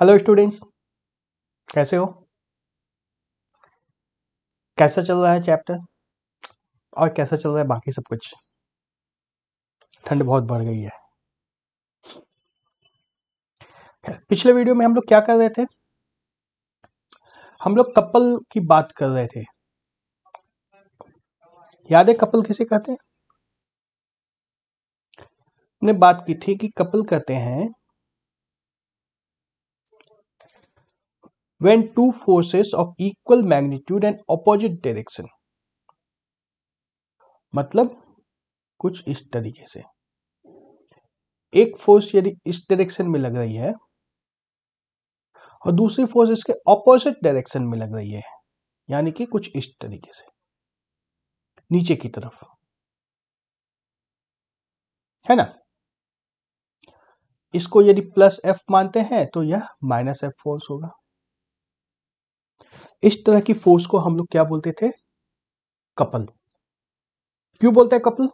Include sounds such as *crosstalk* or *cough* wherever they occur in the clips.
Hello students कैसे हो कैसा चल रहा है चैप्टर और कैसा चल रहा है बाकी सब कुछ ठंड बहुत बढ़ गई है पिछले वीडियो में हम लोग क्या कर रहे थे हम लोग कपल की बात कर रहे थे याद है कपल किसे कहते हैं हमने बात की थी कि कपल कहते हैं when two forces of equal magnitude and opposite direction मतलब कुछ इस तरीके से एक फोर्स यदि इस डायरेक्शन में लग रही है और दूसरी फोर्स इसके ऑपोजिट डायरेक्शन में लग रही है यानी कि कुछ इस तरीके से नीचे की तरफ है ना इसको यदि प्लस एफ मानते हैं तो यह माइनस एफ फोर्स होगा इस तरह की फोर्स को हम लोग क्या बोलते थे कपल क्यों बोलते हैं कपल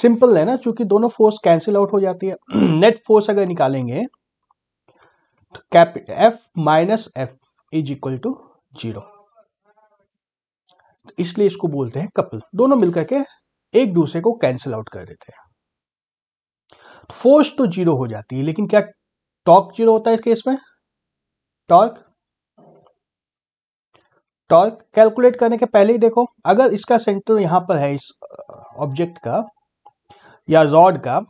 सिंपल है ना क्योंकि दोनों फोर्स कैंसिल आउट हो जाती है नेट *clears throat* फोर्स अगर निकालेंगे तो cap F minus F is equal to zero इसलिए इसको बोलते हैं कपल दोनों मिलकर के एक दूसरे को कैंसिल आउट कर देते हैं फोर्स तो जीरो तो हो जाती है लेकिन क्या टॉर्क जीरो होता है इस केस में टॉर्क टॉर्क कैलकुलेट करने के पहले ही देखो अगर इसका सेंटर यहाँ पर है इस ऑब्जेक्ट uh, का या रॉड का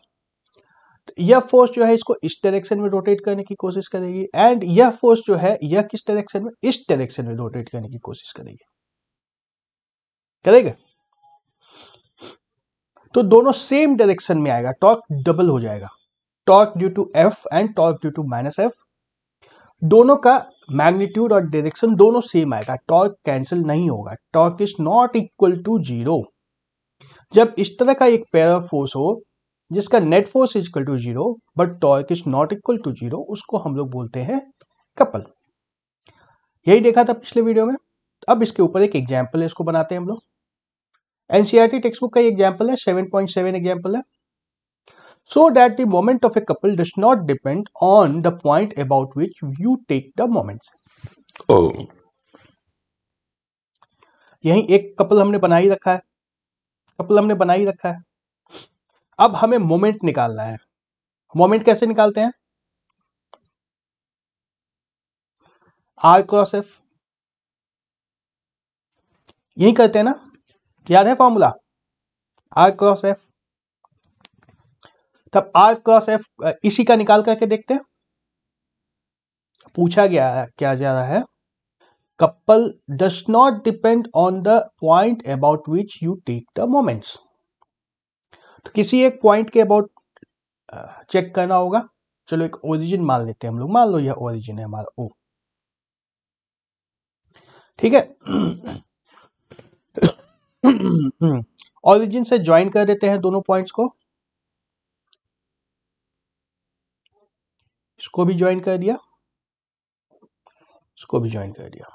तो यह फोर्स जो है इसको इस डायरेक्शन में रोटेट करने की कोशिश करेगी एंड यह फोर्स जो है यह किस डायरेक्शन में इस डायरेक्शन में रोटेट करने की कोशिश करेगी करेगा तो दोनों सेम डायरेक्शन में आएगा टॉर्क डबल हो जाएगा torque due to F and torque due to minus F दोनों का मैग्नीट्यूड और डायरेक्शन दोनों सेम आएगा टॉर्क कैंसिल नहीं होगा torque is not equal to zero जब इस तरह का एक पेयर ऑफ फोर्स हो जिसका net force is equal to zero but torque is not equal to zero उसको हम लोग बोलते हैं कपल यही देखा था पिछले वीडियो में अब इसके ऊपर एक एग्जाम्पल इसको बनाते हैं हम लोग एनसीआरटी टेक्सट बुक का एग्जाम्पल है सेवन पॉइंट सेवन एग्जाम्पल है so that the moment of a couple does not depend on the point about which you take the moments. Oh. यही एक कपल हमने बना ही रखा है कपल हमने बना ही रखा है अब हमें मोमेंट निकालना है मोमेंट कैसे निकालते हैं आर क्रॉस एफ यही करते हैं ना याद है फॉर्मूला आर क्रॉस एफ तब आर क्रॉस एफ इसी का निकाल करके देखते हैं पूछा गया है क्या जा रहा है couple does not depend on the point about which you take the moments तो किसी एक पॉइंट के अबाउट चेक करना होगा चलो एक ओरिजिन मान लेते हैं हम लोग मान लो यह ओरिजिन है हमारा ओ ठीक है ओरिजिन *coughs* से ज्वाइन कर देते हैं दोनों पॉइंट्स को इसको भी ज्वाइन कर दिया इसको भी ज्वाइन कर दिया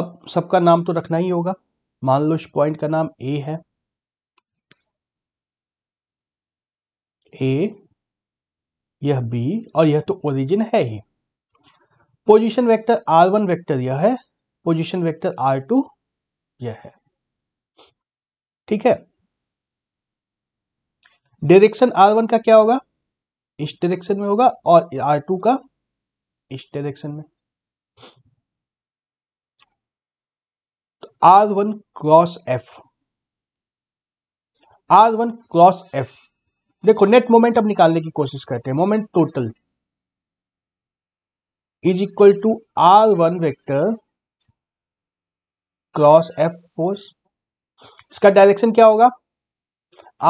अब सबका नाम तो रखना ही होगा मान लो इस पॉइंट का नाम ए है ए यह बी और यह तो ओरिजिन है ही position vector R one vector यह है पोजीशन वेक्टर आर टू यह है ठीक है डायरेक्शन आर वन का क्या होगा इस डायरेक्शन में होगा और आर टू का इस डायरेक्शन में तो R one cross F R one cross F देखो नेट मोमेंट अब निकालने की कोशिश करते हैं moment total is equal to R one vector cross F force इसका डायरेक्शन क्या होगा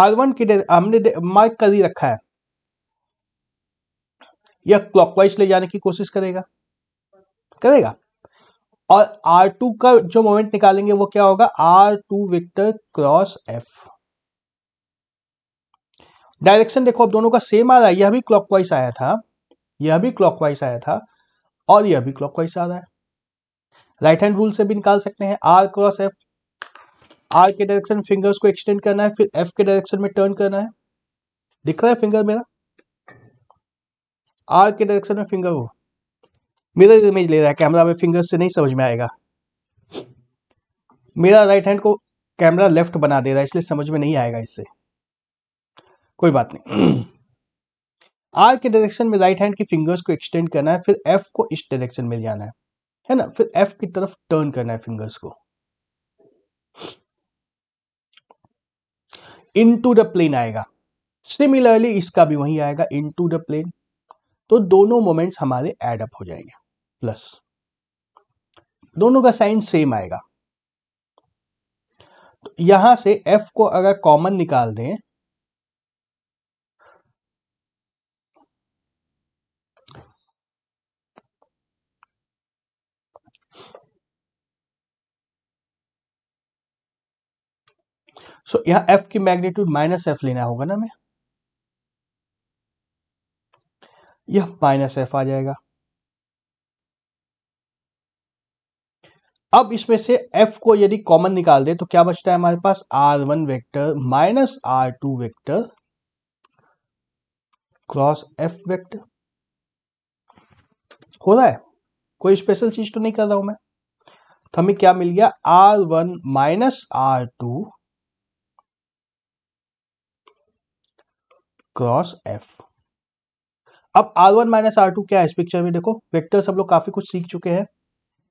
आर वन के हमने मार्क कर ही रखा है या क्लॉकवाइज ले जाने की कोशिश करेगा करेगा और R2 का जो मोमेंट निकालेंगे वो क्या होगा R2 vector cross F direction देखो अब दोनों का सेम आ रहा है यह भी क्लॉकवाइज आया था यह भी क्लॉकवाइज आया था और यह भी क्लॉकवाइज आ रहा है राइट हैंड रूल से भी निकाल सकते हैं आर क्रॉस एफ आर के डायरेक्शन फिंगर्स को एक्सटेंड करना है फिर एफ के डायरेक्शन में टर्न करना है दिख रहा है फिंगर मेरा आर के डायरेक्शन में फिंगर हो मिरर इमेज ले रहा है कैमरा में फिंगर से नहीं समझ में आएगा मेरा राइट हैंड को कैमरा लेफ्ट बना दे रहा है इसलिए समझ में नहीं आएगा इससे कोई बात नहीं *clears throat* आर के डायरेक्शन में राइट हैंड की फिंगर्स को एक्सटेंड करना है फिर एफ को इस डायरेक्शन में जाना है है ना फिर एफ की तरफ टर्न करना है फिंगर्स को इन टू द प्लेन आएगा सिमिलरली इसका भी वही आएगा इन टू द प्लेन तो दोनों मोमेंट्स हमारे एड अप हो जाएंगे प्लस दोनों का साइन सेम आएगा तो यहां से एफ को अगर कॉमन निकाल दें सो so, यहां एफ की मैग्नीट्यूड माइनस एफ लेना होगा ना हमें यह माइनस एफ आ जाएगा अब इसमें से एफ को यदि कॉमन निकाल दे तो क्या बचता है हमारे पास R one vector minus R two vector cross F vector हो रहा है कोई स्पेशल चीज तो नहीं कर रहा हूं मैं तो हमें क्या मिल गया R one minus R two cross F अब R one minus R two क्या है इस पिक्चर में देखो वेक्टर्स हम लोग काफी कुछ सीख चुके हैं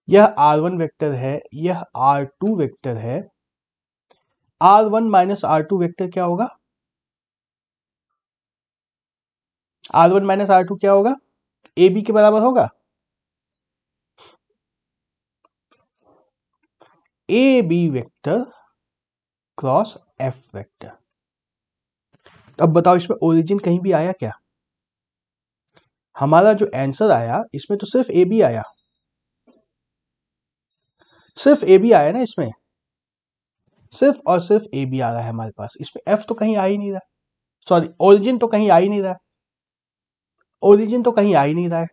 यह आर वन वेक्टर है यह आर टू वेक्टर है R one minus R two vector क्या होगा R one minus R two क्या होगा ए बी के बराबर होगा A B vector cross F vector अब बताओ इसमें ओरिजिन कहीं भी आया क्या हमारा जो आंसर आया इसमें तो सिर्फ ए बी आया सिर्फ ए बी आया ना इसमें सिर्फ और सिर्फ ए बी आ रहा है हमारे पास इसमें एफ तो कहीं आ ही नहीं रहा सॉरी ओरिजिन तो कहीं आ ही नहीं रहा ओरिजिन तो कहीं आ ही नहीं रहा है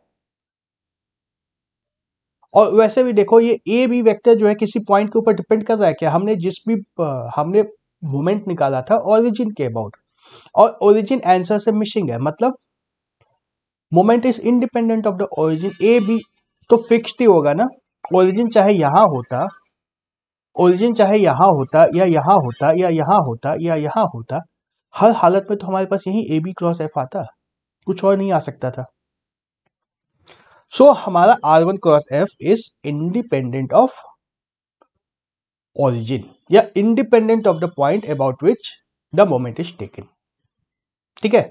और वैसे भी देखो ये ए बी वेक्टर जो है किसी पॉइंट के ऊपर डिपेंड कर रहा है क्या हमने जिस भी हमने मोमेंट निकाला था ओरिजिन के अबाउट और ओरिजिन आंसर से मिसिंग है मतलब moment is independent of the origin A B तो फिक्स ही होगा ना ओरिजिन चाहे यहां होता ओरिजिन चाहे यहां होता या यहां होता या यहां होता या यहां होता हर हालत में तो हमारे पास यही ए बी क्रॉस एफ आता कुछ और नहीं आ सकता था सो so, हमारा R one cross F is independent of origin या independent of the point about which the moment is taken ठीक है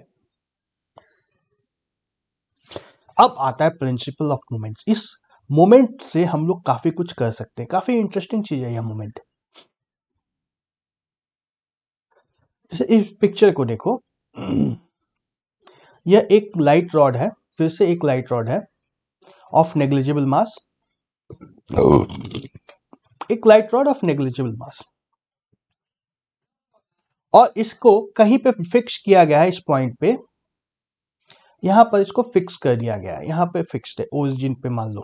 अब आता है प्रिंसिपल ऑफ मोमेंट्स इस मोमेंट से हम लोग काफी कुछ कर सकते हैं काफी इंटरेस्टिंग चीज है यह मोमेंट जैसे इस पिक्चर को देखो यह एक लाइट रॉड है फिर से एक लाइट रॉड है ऑफ नेग्लिजिबल मास एक light rod of negligible mass और इसको कहीं पे फिक्स किया गया है इस पॉइंट पे यहां पर इसको फिक्स कर दिया गया है यहां पे फिक्स है ओरिजिन पे मान लो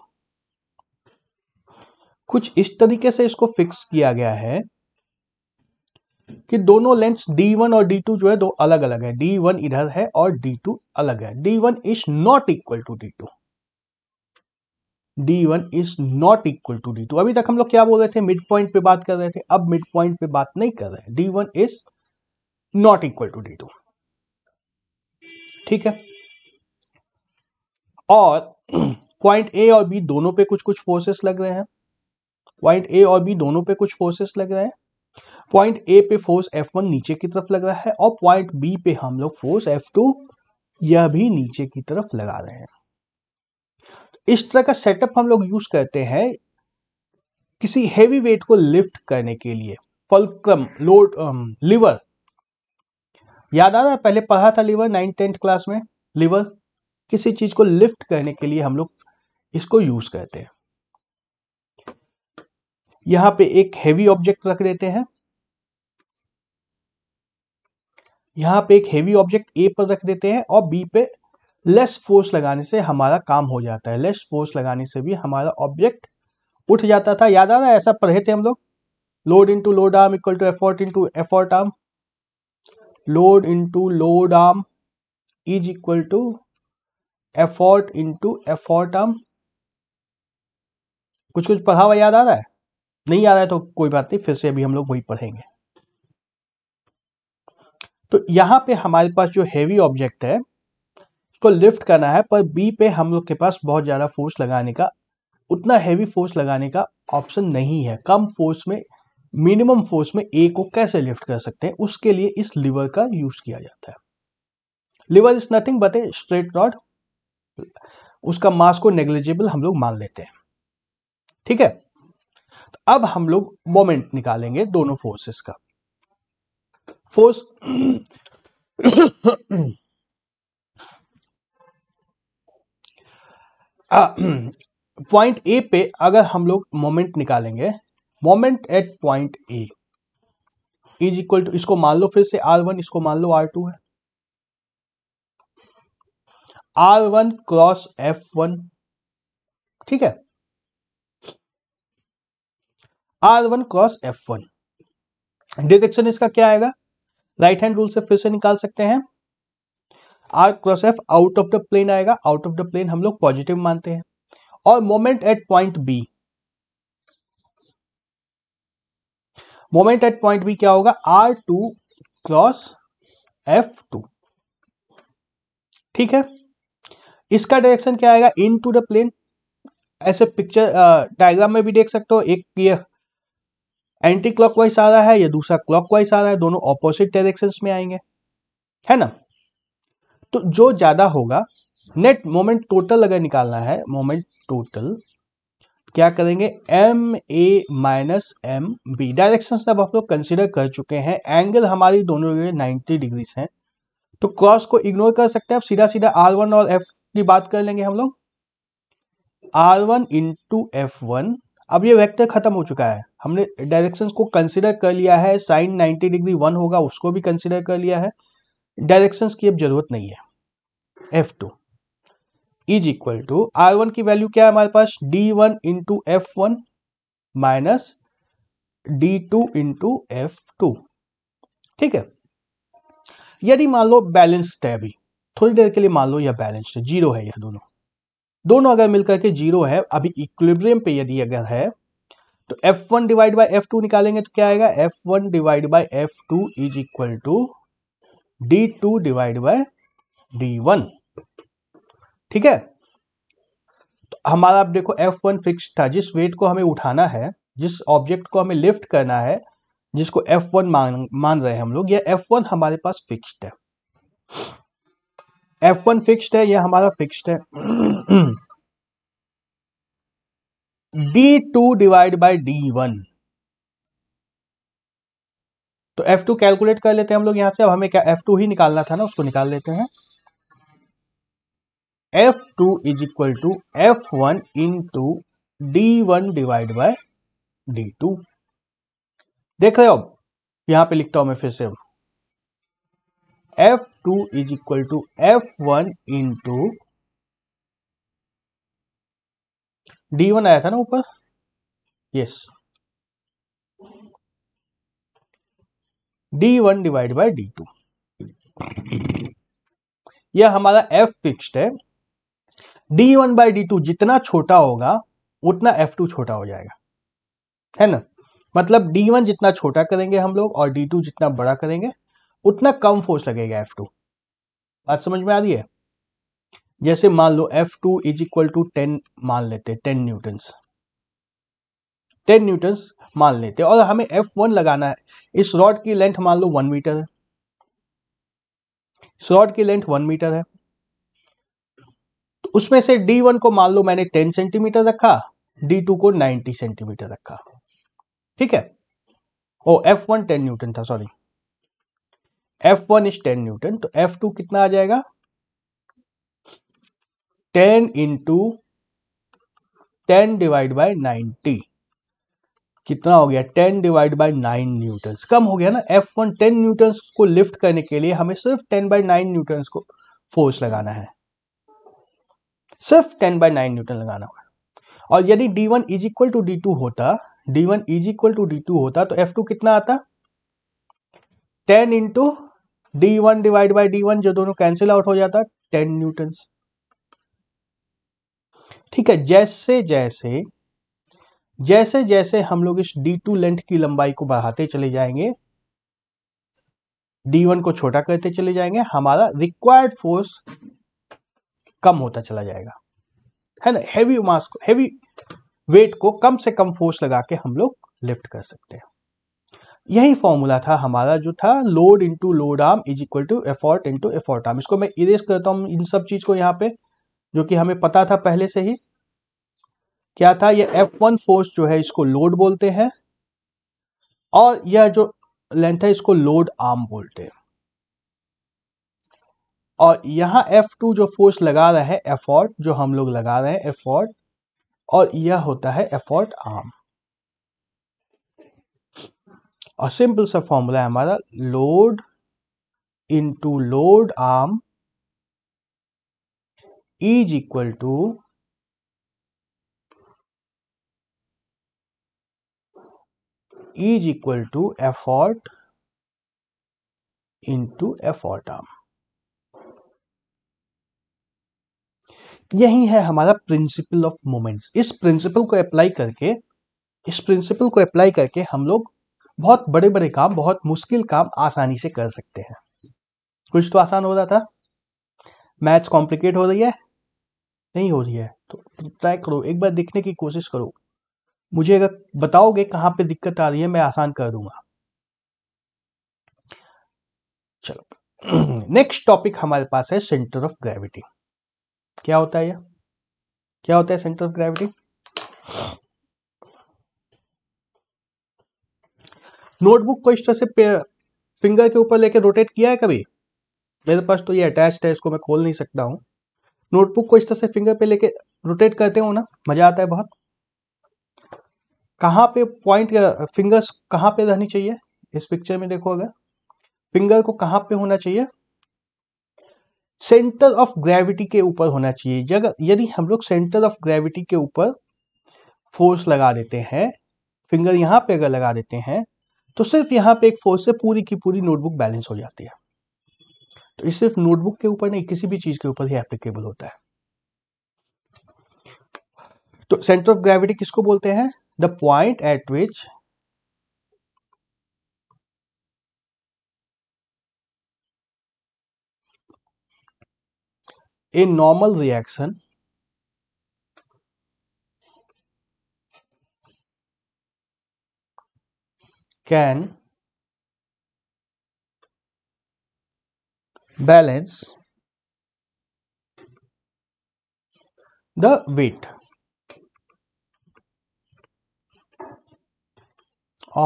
कुछ इस तरीके से इसको फिक्स किया गया है कि दोनों लेंस D1 और D2 जो है दो अलग अलग है D1 इधर है और D2 अलग है D1 one is not equal to D2 D1 is not equal to D अभी तक हम लोग क्या बोल रहे थे मिड पॉइंट पे बात कर रहे थे अब मिड पॉइंट पे बात नहीं कर रहे हैं D1 is not equal to D2 ठीक है और पॉइंट *clears throat* ए और बी दोनों पे कुछ कुछ फोर्सेस लग रहे हैं पॉइंट ए और बी दोनों पे कुछ फोर्सेस लग रहे हैं पॉइंट ए पे फोर्स एफ वन नीचे की तरफ लग रहा है और पॉइंट बी पे हम लोग फोर्स एफ टू यह भी नीचे की तरफ लगा रहे हैं इस तरह का सेटअप हम लोग यूज करते हैं किसी हेवी वेट को लिफ्ट करने के लिए फलक्रम लोड लिवर याद आ रहा है पहले पढ़ा था लिवर नाइन टेंथ क्लास में लिवर किसी चीज को लिफ्ट करने के लिए हम लोग इसको यूज करते हैं यहां पे एक हेवी ऑब्जेक्ट रख देते हैं यहां पे एक हेवी ऑब्जेक्ट ए पर रख देते हैं और बी पे लेस फोर्स लगाने से हमारा काम हो जाता है लेस फोर्स लगाने से भी हमारा ऑब्जेक्ट उठ जाता था याद आ रहा है ऐसा पढ़े थे हम लोग load into load arm equal to effort into effort arm load into load arm is equal to effort into effort arm कुछ कुछ पढ़ा हुआ याद आ रहा है नहीं आ रहा है तो कोई बात नहीं फिर से अभी हम लोग वही पढ़ेंगे तो यहां पे हमारे पास जो हैवी ऑब्जेक्ट है उसको लिफ्ट करना है पर बी पे हम लोग के पास बहुत ज़्यादा फोर्स लगाने का उतना हैवी फोर्स लगाने का ऑप्शन नहीं है कम फोर्स में मिनिमम फोर्स में ए को कैसे लिफ्ट कर सकते हैं उसके लिए इस लिवर का यूज किया जाता है lever is nothing but a straight rod उसका मास को नेग्लिजिबल हम लोग मान लेते हैं ठीक है तो अब हम लोग मोमेंट निकालेंगे दोनों फोर्सेस का फोर्स पॉइंट ए पे अगर हम लोग मोमेंट निकालेंगे moment at point A is equal to इसको मान लो फिर से आर वन इसको मान लो आर टू है R one cross F one ठीक है R one cross F one direction इसका क्या आएगा राइट हैंड रूल से फिर से निकाल सकते हैं R cross F out of the plane आएगा आउट ऑफ द प्लेन हम लोग पॉजिटिव मानते हैं और moment at point B moment at point B क्या होगा R two cross F two ठीक है इसका डायरेक्शन क्या आएगा इन टू द प्लेन ऐसे पिक्चर डायग्राम में भी देख सकते हो एक ये एंटी क्लॉकवाइज आ रहा है या दूसरा क्लॉकवाइज आ रहा है दोनों ऑपोजिट डायरेक्शन में आएंगे है ना तो जो ज्यादा होगा नेट मोमेंट टोटल अगर निकालना है मोमेंट टोटल क्या करेंगे M A minus M B direction अब आप लोग कंसिडर कर चुके हैं एंगल हमारी दोनों 90 डिग्रीज हैं तो क्रॉस को इग्नोर कर सकते हैं आप सीधा सीधा आर वन और एफ की बात कर लेंगे हम लोग R one into F one अब ये वेक्टर खत्म हो चुका है हमने डायरेक्शन को कंसिडर कर लिया है साइन 90 डिग्री वन होगा उसको भी कंसिडर कर लिया है डायरेक्शन की अब जरूरत नहीं है F two is equal to R one की वैल्यू क्या है हमारे पास D one into F one minus D two into F two ठीक है यदि मान लो बैलेंस्ड है अभी थोड़ी देर के लिए मान लो यह बैलेंस्ड है जीरो है यह दोनों दोनों अगर मिलकर के जीरो है अभी इक्विलिब्रियम पे यदि अगर है तो F1 one divide by F निकालेंगे तो क्या आएगा F1 one divide by F two is equal to D two divide by D one ठीक है तो हमारा आप देखो F1 फिक्स था जिस वेट को हमें उठाना है जिस ऑब्जेक्ट को हमें लिफ्ट करना है जिसको F1 मान मान रहे हैं हम लोग यह F1 हमारे पास फिक्स्ड है एफ वन फिक्स्ड है ये हमारा फिक्स्ड है D two divide by D one तो एफ टू कैलकुलेट कर लेते हैं हम लोग यहां से अब हमें क्या एफ टू ही निकालना था ना उसको निकाल लेते हैं F two is equal to F one into D one divide by D two देख रहे हो यहां पे लिखता हूं मैं फिर से F two is equal to F one into D one आया था ना ऊपर yes D one divide by D two यह हमारा एफ फिक्स्ड है D one by D two जितना छोटा होगा उतना एफ टू छोटा हो जाएगा है ना मतलब डी वन जितना छोटा करेंगे हम लोग और डी टू जितना बड़ा करेंगे उतना कम फोर्स लगेगा एफ टू बात समझ में आ रही है जैसे मान लो F two is equal to ten मान लेते टेन न्यूटन्स टेन न्यूटन मान लेते और हमें एफ वन लगाना है इस रॉड की लेंथ मान लो वन मीटर है इस रॉड की लेंथ वन मीटर है तो उसमें से डी वन को मान लो मैंने टेन सेंटीमीटर रखा डी टू को नाइन्टी सेंटीमीटर रखा ठीक है oh F one ten newton था sorry F one is ten newton तो एफ टू कितना आ जाएगा ten into ten divide by ninety कितना हो गया ten divide by nine newton कम हो गया ना एफ वन टेन न्यूटन को लिफ्ट करने के लिए हमें सिर्फ टेन बाई नाइन न्यूटन को फोर्स लगाना है सिर्फ टेन बाई नाइन न्यूटन लगाना होगा और यदि D one is equal to D two होता D one is equal to D two होता तो एफ टू कितना आता ten into D one divide by D one जो दोनों कैंसिल आउट हो जाता है टेन न्यूटन ठीक है जैसे जैसे जैसे जैसे हम लोग इस डी टू लेंथ की लंबाई को बढ़ाते चले जाएंगे डी वन को छोटा करते चले जाएंगे हमारा रिक्वायर्ड फोर्स कम होता चला जाएगा है ना हेवी मास को हेवी वेट को कम से कम फोर्स लगा के हम लोग लिफ्ट कर सकते हैं यही फॉर्मूला था हमारा जो था load into load arm is equal to effort into effort arm इसको मैं इरेज करता हूँ इन सब चीज को यहाँ पे जो कि हमें पता था पहले से ही क्या था ये एफ वन फोर्स जो है इसको लोड बोलते हैं और यह जो लेंथ है इसको लोड आर्म बोलते हैं और यहाँ F2 जो फोर्स लगा रहे हैं एफोर्ट जो हम लोग लगा रहे हैं एफोर्ट और यह होता है एफोर्ट आर्म और सिंपल सा फॉर्मूला है हमारा load into load arm is equal to is equal to effort into effort arm यही है हमारा प्रिंसिपल ऑफ मोमेंट्स इस प्रिंसिपल को अप्लाई करके इस प्रिंसिपल को अप्लाई करके हम लोग बहुत बड़े बड़े काम बहुत मुश्किल काम आसानी से कर सकते हैं कुछ तो आसान हो रहा था मैथ्स कॉम्प्लिकेट हो रही है नहीं हो रही है तो ट्राई करो एक बार देखने की कोशिश करो मुझे अगर बताओगे कहाँ पे दिक्कत आ रही है मैं आसान कर दूंगा चलो नेक्स्ट *clears throat* टॉपिक हमारे पास है सेंटर ऑफ ग्रेविटी क्या होता है यह क्या होता है सेंटर ऑफ ग्रेविटी नोटबुक को इस तरह से फिंगर के ऊपर लेके रोटेट किया है कभी मेरे पास तो ये अटैच्ड है इसको मैं खोल नहीं सकता हूँ नोटबुक को इस तरह से फिंगर पे लेके रोटेट करते हो ना मजा आता है बहुत कहाँ पे पॉइंट फिंगर्स कहाँ पे रहनी चाहिए इस पिक्चर में देखो अगर फिंगर को कहाँ पे होना चाहिए सेंटर ऑफ ग्रेविटी के ऊपर होना चाहिए जगह यदि हम लोग सेंटर ऑफ ग्रेविटी के ऊपर फोर्स लगा देते हैं फिंगर यहाँ पे अगर लगा देते हैं तो सिर्फ यहाँ पे एक फोर्स से पूरी की पूरी नोटबुक बैलेंस हो जाती है तो ये सिर्फ नोटबुक के ऊपर नहीं किसी भी चीज़ के ऊपर ही एप्लीकेबल होता है तो सेंटर ऑफ ग्रेविटी किसको बोलते हैं the point at which a normal reaction can balance the weight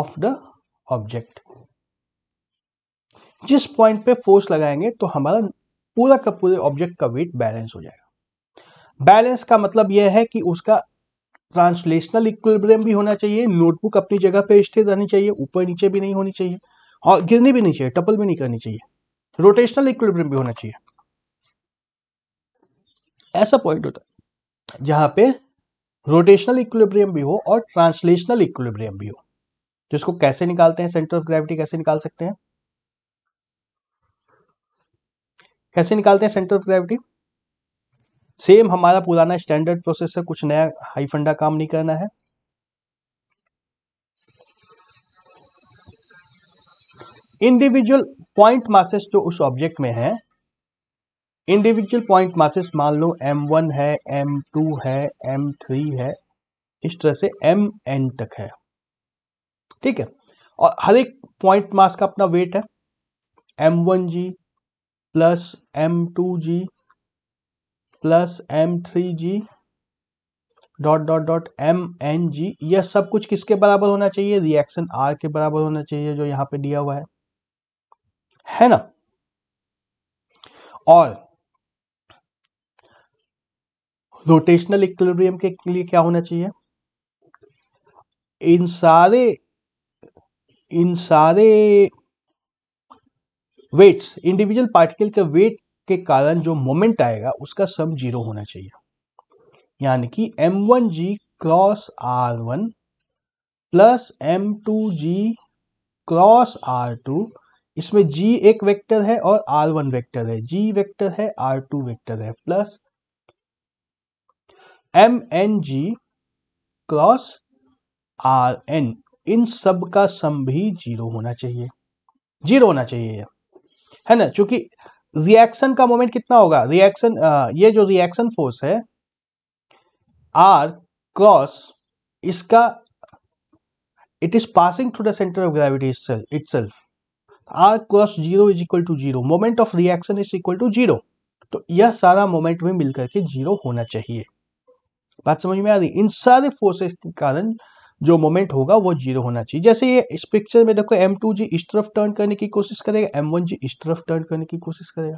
of the object जिस पॉइंट पे फोर्स लगाएंगे तो हमारा पूरा का पूरे ऑब्जेक्ट का वेट बैलेंस हो जाएगा बैलेंस का मतलब यह है कि उसका ट्रांसलेशनल इक्विलिब्रियम भी होना चाहिए नोटबुक अपनी जगह पे स्थिर रहनी चाहिए ऊपर नीचे भी नहीं होनी चाहिए और गिरनी भी नहीं चाहिए टपल भी नहीं करनी चाहिए रोटेशनल इक्विलिब्रियम भी होना चाहिए ऐसा पॉइंट होता है जहां पे रोटेशनल इक्विलिब्रियम भी हो और ट्रांसलेशनल इक्विलिब्रियम भी हो तो इसको कैसे निकालते हैं सेंटर ऑफ ग्रेविटी कैसे निकाल सकते हैं कैसे निकालते हैं सेंटर ऑफ ग्रेविटी सेम हमारा पुराना स्टैंडर्ड प्रोसेस है कुछ नया हाई फंडा काम नहीं करना है इंडिविजुअल पॉइंट मासेस जो उस ऑब्जेक्ट में है इंडिविजुअल पॉइंट मासेस मान लो एम वन है एम टू है एम थ्री है इस तरह से एम एन तक है ठीक है और हर एक पॉइंट मास का अपना वेट है M one G plus M two G plus M three G dot dot dot M N G यह सब कुछ किसके बराबर होना चाहिए रिएक्शन आर के बराबर होना चाहिए जो यहां पे दिया हुआ है है ना और रोटेशनल इक्विलिब्रियम के लिए क्या होना चाहिए इन सारे इन सारे वेट्स इंडिविजुअल पार्टिकल के वेट के कारण जो मोमेंट आएगा उसका सम जीरो होना चाहिए यानी कि M one G cross R one plus M two G cross R two इसमें जी एक वेक्टर है और आर वन वेक्टर है जी वेक्टर है आर टू वेक्टर है plus M N G cross R N इन सब का सम भी जीरो होना चाहिए जीरो होना चाहिए है ना चूंकि रिएक्शन का मोमेंट कितना होगा रिएक्शन ये जो रिएक्शन फोर्स है आर क्रॉस इसका it is passing through the centre of gravity itself R cross zero is equal to zero moment of reaction is equal to zero तो यह सारा मोमेंट में मिलकर के जीरो होना चाहिए बात समझ में आ रही इन सारे फोर्सेस के कारण जो मोमेंट होगा वो जीरो होना चाहिए जैसे ये इस पिक्चर में देखो एम टू जी इस तरफ टर्न करने की कोशिश करेगा एम वन जी इस तरफ टर्न करने की कोशिश करेगा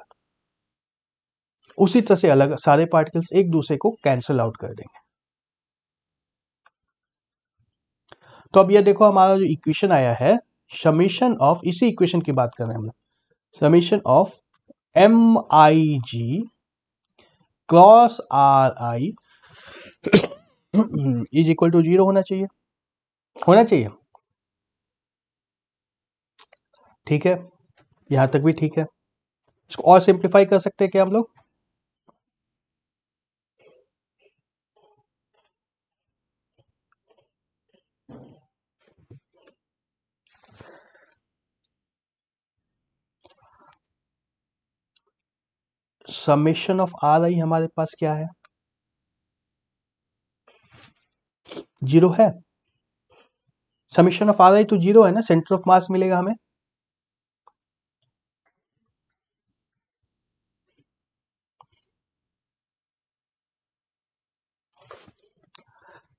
उसी तरह से अलग सारे पार्टिकल्स एक दूसरे को कैंसिल आउट कर देंगे तो अब ये देखो हमारा जो इक्वेशन आया है समीशन ऑफ इसी इक्वेशन की बात कर रहे हैं हम summation of M I G cross R I is equal to zero होना चाहिए होना चाहिए ठीक है यहां तक भी ठीक है इसको और सिंप्लीफाई कर सकते हैं क्या हम लोग समिशन ऑफ आर आई हमारे पास क्या है जीरो है समीशन ऑफ आर आई तो जीरो है ना सेंटर ऑफ मास मिलेगा हमें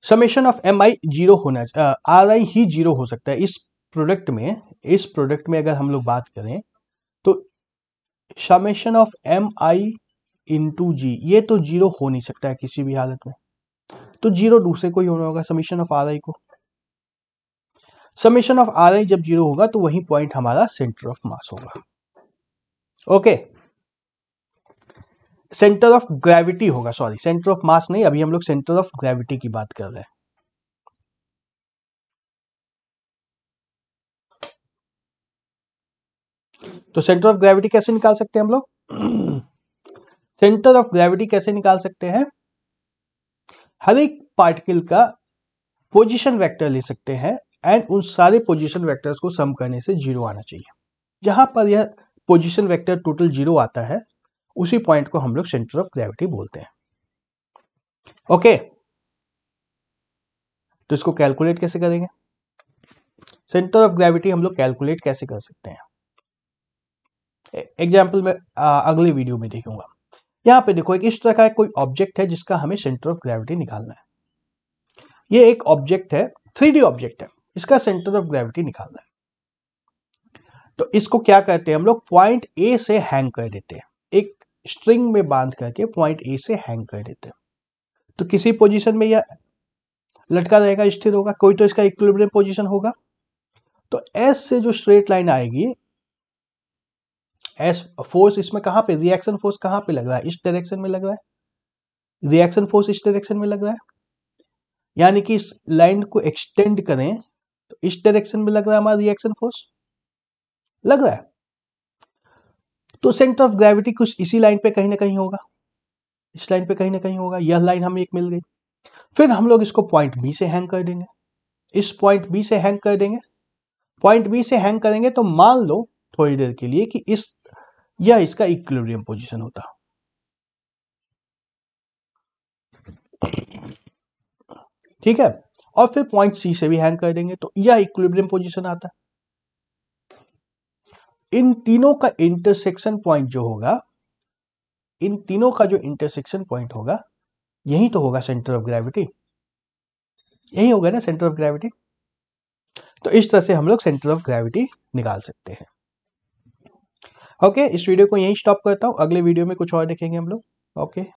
summation of M I zero होना आर आई ही जीरो हो सकता है इस प्रोडक्ट में इस प्रोडक्ट में अगर हम लोग बात करें तो summation of M I into G ये तो जीरो हो नहीं सकता है किसी भी हालत में तो जीरो दूसरे को ही होना होगा समीशन ऑफ आर आई को समीशन ऑफ आर आई जब जीरो होगा तो वही पॉइंट हमारा सेंटर ऑफ मास होगा ओके सेंटर ऑफ ग्रेविटी होगा सॉरी सेंटर ऑफ मास नहीं अभी हम लोग सेंटर ऑफ ग्रेविटी की बात कर रहे हैं तो सेंटर ऑफ ग्रेविटी कैसे निकाल सकते हैं हम लोग सेंटर ऑफ ग्रेविटी कैसे निकाल सकते हैं हर एक पार्टिकल का पोजीशन वेक्टर ले सकते हैं एंड उन सारे पोजिशन वैक्टर्स को सम करने से जीरो आना चाहिए जहां पर यह पोजिशन वैक्टर टोटल जीरो आता है उसी पॉइंट को हम लोग सेंटर ऑफ ग्रेविटी बोलते हैं ओके तो इसको कैलकुलेट कैसे करेंगे सेंटर ऑफ ग्रेविटी हम लोग कैलकुलेट कैसे कर सकते हैं एग्जाम्पल e- में अगले वीडियो में देखूंगा यहां पे देखो एक इस तरह का कोई ऑब्जेक्ट है जिसका हमें सेंटर ऑफ ग्रेविटी निकालना है ये एक ऑब्जेक्ट है थ्री ऑब्जेक्ट है इसका सेंटर ऑफ ग्रेविटी निकालना है तो इसको क्या करते हैं हम लोग पॉइंट ए से हैंग कर देते हैं एक स्ट्रिंग में बांध करके पॉइंट ए से हैंग कर देते हैं तो किसी पोजीशन में यह लटका रहेगा स्थिर होगा कोई तो इसका इक्विलिब्रियम पोजीशन होगा तो एस से जो स्ट्रेट लाइन आएगी एस फोर्स इसमें कहां पे रिएक्शन फोर्स कहां पे लग रहा है इस डायरेक्शन में लग रहा है रिएक्शन फोर्स इस डायरेक्शन में लग रहा है यानी कि इस लाइन को एक्सटेंड करें तो इस डायरेक्शन में लग रहा है हमारा रिएक्शन फोर्स लग रहा है तो सेंटर ऑफ ग्रेविटी कुछ इसी लाइन पे कहीं ना कहीं होगा इस लाइन पे कहीं ना कहीं होगा यह लाइन हमें एक मिल गई फिर हम लोग इसको पॉइंट बी से हैंग कर देंगे इस पॉइंट बी से हैंग कर देंगे पॉइंट बी से हैंग करेंगे तो मान लो थोड़ी देर के लिए कि इस यह इसका इक्विलिब्रियम पोजीशन होता ठीक है और फिर पॉइंट सी से भी हैंग कर देंगे तो यह इक्विलिब्रियम पोजीशन आता है इन तीनों का इंटरसेक्शन पॉइंट जो होगा इन तीनों का जो इंटरसेक्शन पॉइंट होगा यही तो होगा सेंटर ऑफ ग्रेविटी यही होगा ना सेंटर ऑफ ग्रेविटी तो इस तरह से हम लोग सेंटर ऑफ ग्रेविटी निकाल सकते हैं ओके okay, इस वीडियो को यहीं स्टॉप करता हूं अगले वीडियो में कुछ और देखेंगे हम लोग ओके okay.